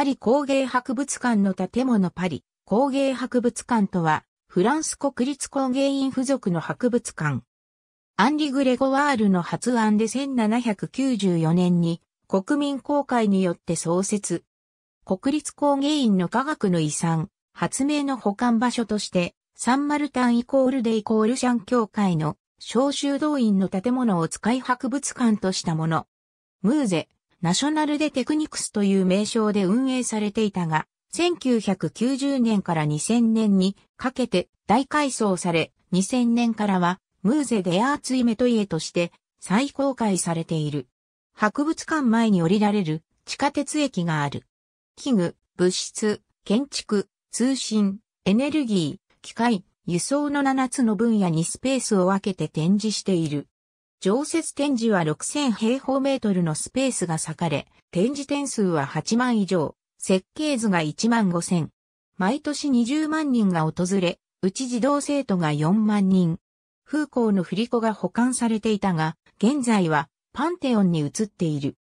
パリ工芸博物館の建物パリ工芸博物館とは、フランス国立工芸院付属の博物館。アンリ・グレゴワールの発案で1794年に国民公開によって創設。国立工芸院の科学の遺産、発明の保管場所として、サンマルタンイコールデイコールシャン協会の召集動員の建物を使い博物館としたもの。ムーゼ、ナショナルデテクニクスという名称で運営されていたが、1990年から2000年にかけて大改装され、2000年からはムーゼ・デ・アーツ・イ・メトイエとして再公開されている。博物館前に降りられる地下鉄駅がある。器具、物質、建築、通信、エネルギー、機械、輸送の7つの分野にスペースを分けて展示している。常設展示は6000平方メートルのスペースが割かれ、展示点数は8万以上、設計図が1万5000。毎年20万人が訪れ、うち児童生徒が4万人。風光の振り子が保管されていたが、現在はパンテオンに移っている。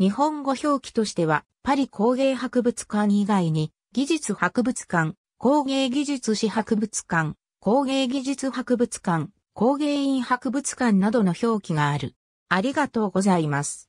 日本語表記としては、パリ工芸博物館以外に、技術博物館、工芸技術史博物館、工芸技術博物館、工芸院博物館などの表記がある。ありがとうございます。